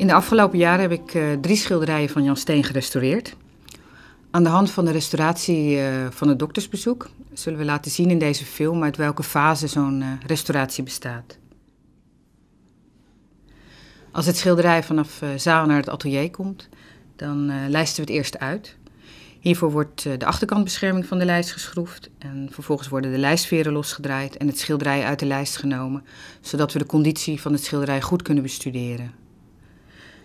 In de afgelopen jaren heb ik eh, drie schilderijen van Jan Steen gerestaureerd. Aan de hand van de restauratie eh, van het doktersbezoek zullen we laten zien in deze film uit welke fase zo'n eh, restauratie bestaat. Als het schilderij vanaf zaal naar het atelier komt, dan lijsten we het eerst uit. Hiervoor wordt de achterkantbescherming van de lijst geschroefd en vervolgens worden de lijstveren losgedraaid en het schilderij uit de lijst genomen, zodat we de conditie van het schilderij goed kunnen bestuderen.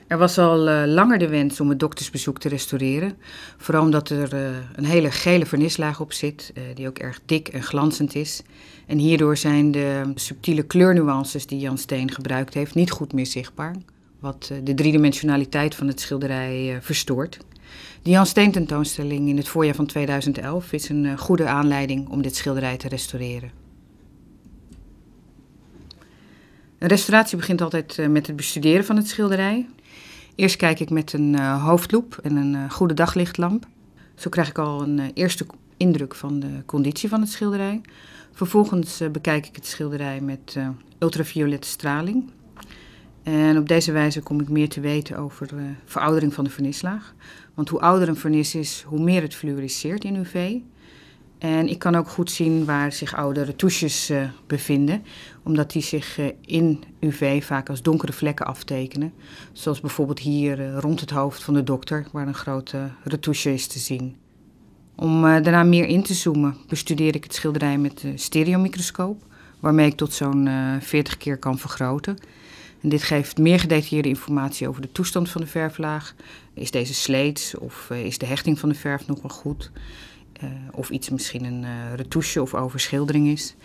Er was al eh, langer de wens om het doktersbezoek te restaureren. Vooral omdat er eh, een hele gele vernislaag op zit, eh, die ook erg dik en glanzend is. En hierdoor zijn de subtiele kleurnuances die Jan Steen gebruikt heeft niet goed meer zichtbaar. Wat de driedimensionaliteit van het schilderij verstoort. De Jan Steen tentoonstelling in het voorjaar van 2011 is een goede aanleiding om dit schilderij te restaureren. Een restauratie begint altijd eh, met het bestuderen van het schilderij. Eerst kijk ik met een eh, hoofdloep en een eh, goede daglichtlamp. Zo krijg ik al een eerste indruk van de conditie van het schilderij. Vervolgens bekijk ik het schilderij met ultraviolette straling. En op deze wijze kom ik meer te weten over de veroudering van de vernislaag. Want hoe ouder een vernis is, hoe meer het fluoriseert in UV. En ik kan ook goed zien waar zich oude retouches eh, bevinden, omdat die zich eh, in UV vaak als donkere vlekken aftekenen. Zoals bijvoorbeeld hier eh, rond het hoofd van de dokter, waar een grote retouche is te zien. Om daarna meer in te zoomen, bestudeer ik het schilderij met de stereomicroscoop, waarmee ik tot zo'n 40 keer kan vergroten. En dit geeft meer gedetailleerde informatie over de toestand van de verflaag. Is deze sleet, of is de hechting van de verf nog wel goed? Eh, of iets misschien een eh, retouche of overschildering is.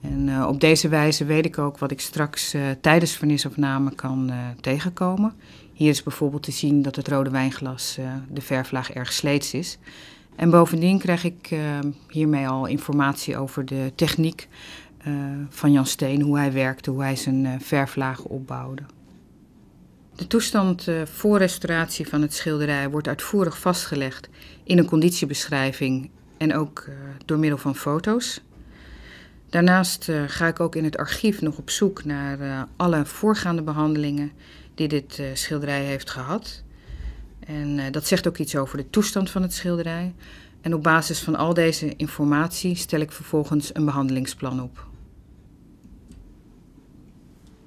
En eh, op deze wijze weet ik ook wat ik straks tijdens vernisopname kan tegenkomen. Hier is bijvoorbeeld te zien dat het rode wijnglas de verflaag erg sleets is. En bovendien krijg ik hiermee al informatie over de techniek van Jan Steen, hoe hij werkte, hoe hij zijn verflagen opbouwde. De toestand voor restauratie van het schilderij wordt uitvoerig vastgelegd in een conditiebeschrijving en ook eh, door middel van foto's. Daarnaast eh, ga ik ook in het archief nog op zoek naar eh, alle voorgaande behandelingen die dit schilderij heeft gehad. En dat zegt ook iets over de toestand van het schilderij. En op basis van al deze informatie stel ik vervolgens een behandelingsplan op.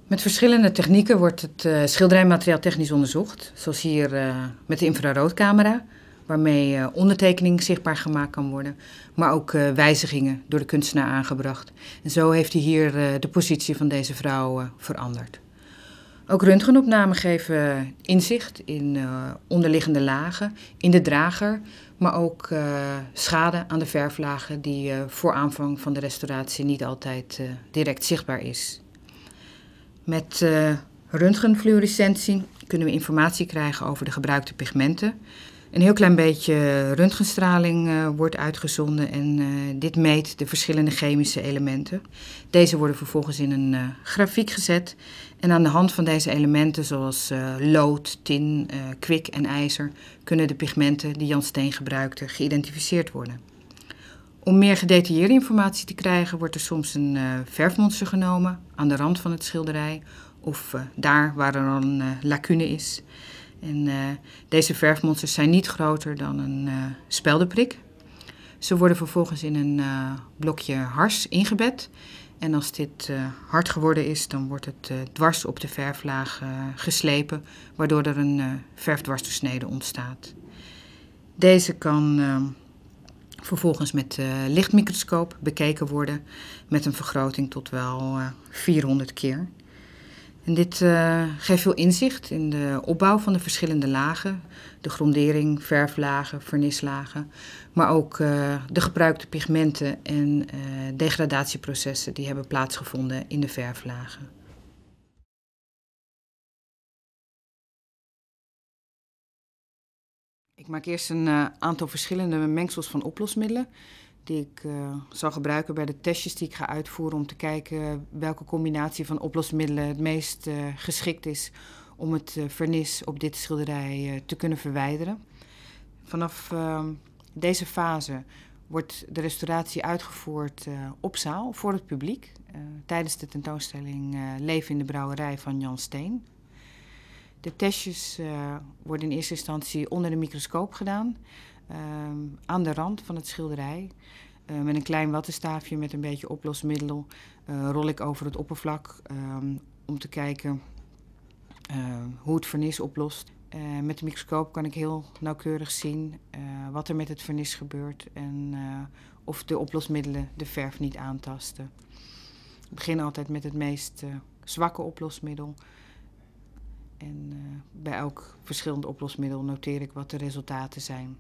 Met verschillende technieken wordt het schilderijmateriaal technisch onderzocht, zoals hier met de infraroodcamera waarmee eh, ondertekening zichtbaar gemaakt kan worden, maar ook eh, wijzigingen door de kunstenaar aangebracht. En zo heeft hij hier eh, de positie van deze vrouw veranderd. Ook röntgenopnamen geven inzicht in onderliggende lagen, in de drager, maar ook schade aan de verflagen die voor aanvang van de restauratie niet altijd direct zichtbaar is. Met röntgenfluorescentie kunnen we informatie krijgen over de gebruikte pigmenten een heel klein beetje röntgenstraling eh, wordt uitgezonden en eh, dit meet de verschillende chemische elementen. Deze worden vervolgens in een eh, grafiek gezet en aan de hand van deze elementen zoals lood, tin, kwik en ijzer kunnen de pigmenten die Jan Steen gebruikte geïdentificeerd worden. Om meer gedetailleerde informatie te krijgen wordt er soms een verfmonster genomen aan de rand van het schilderij of daar waar er een lacune is. En eh, deze verfmonsters zijn niet groter dan een uh, speldenprik. Ze worden vervolgens in een eh, blokje hars ingebed. En als dit hard geworden is, dan wordt het dwars op de verflaag geslepen, waardoor er een verfdwarsdoorsnede ontstaat. Deze kan vervolgens met lichtmicroscoop bekeken worden met een vergroting tot wel 400 keer. En dit eh, geeft veel inzicht in de opbouw van de verschillende lagen. De grondering, verflagen, vernislagen. Maar ook eh, de gebruikte pigmenten en eh, degradatieprocessen die hebben plaatsgevonden in de verflagen. Ik maak eerst een aantal verschillende mengsels van oplosmiddelen die ik eh, zal gebruiken bij de testjes die ik ga uitvoeren om te kijken welke combinatie van oplosmiddelen het meest eh, geschikt is om het eh, vernis op dit schilderij te kunnen verwijderen. Vanaf ehm, deze fase wordt de restauratie uitgevoerd op zaal voor het publiek tijdens de tentoonstelling Leven in de Brouwerij van Jan Steen. De testjes worden in eerste instantie onder de microscoop gedaan. Ehm, aan de rand van het schilderij. Eh, met een klein wattenstaafje met een beetje oplosmiddel eh, rol ik over het oppervlak ehm, om te kijken eh, hoe het vernis oplost. met de microscoop kan ik heel nauwkeurig zien wat er met het vernis gebeurt en of de oplosmiddelen de verf niet aantasten. Ik begin altijd met het meest zwakke oplosmiddel. En eh, bij elk verschillend oplosmiddel noteer ik wat de resultaten zijn.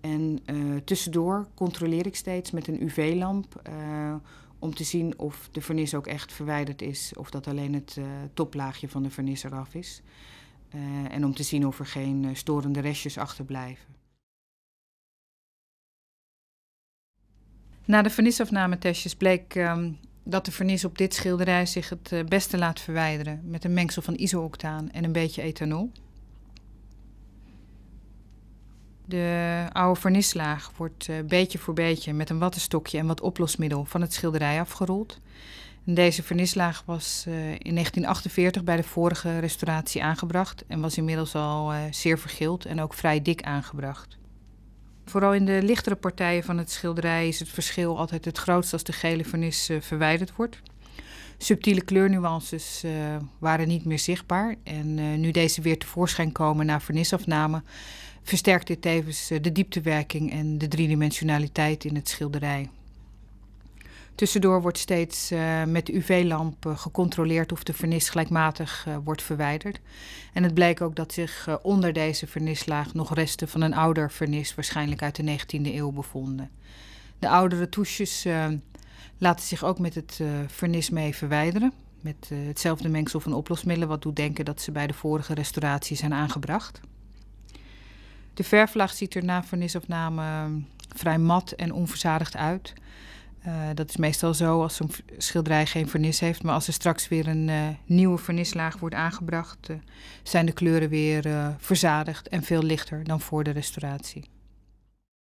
En eh, tussendoor controleer ik steeds met een UV-lamp eh, om te zien of de vernis ook echt verwijderd is of dat alleen het toplaagje van de vernis eraf is. en om te zien of er geen storende restjes achterblijven. Na de vernisafnametestjes bleek ehm, dat de vernis op dit schilderij zich het eh, beste laat verwijderen met een mengsel van iso-octaan en een beetje ethanol. De oude vernislaag wordt eh, beetje voor beetje met een wattenstokje en wat oplosmiddel van het schilderij afgerold. deze vernislaag was eh, in 1948 bij de vorige restauratie aangebracht en was inmiddels al zeer vergild en ook vrij dik aangebracht. Vooral in de lichtere partijen van het schilderij is het verschil altijd het grootst als de gele vernis eh, verwijderd wordt. Subtiele kleurnuances eh, waren niet meer zichtbaar. En eh, nu deze weer tevoorschijn komen na vernisafname, versterkt dit tevens de dieptewerking en de driedimensionaliteit in het schilderij. Tussendoor wordt steeds eh, met de UV-lamp eh, gecontroleerd of de vernis gelijkmatig eh, wordt verwijderd. En het bleek ook dat zich onder deze vernislaag nog resten van een ouder vernis, waarschijnlijk uit de 19e eeuw, bevonden. De oudere touches laten zich ook met het vernis mee verwijderen met hetzelfde mengsel van oplosmiddelen, wat doet denken dat ze bij de vorige restauratie zijn aangebracht. De verflaag ziet er na vernisafname vrij mat en onverzadigd uit. Eh, dat is meestal zo als zo'n schilderij geen vernis heeft. Maar als er straks weer een eh, nieuwe vernislaag wordt aangebracht, eh, zijn de kleuren weer verzadigd en veel lichter dan voor de restauratie.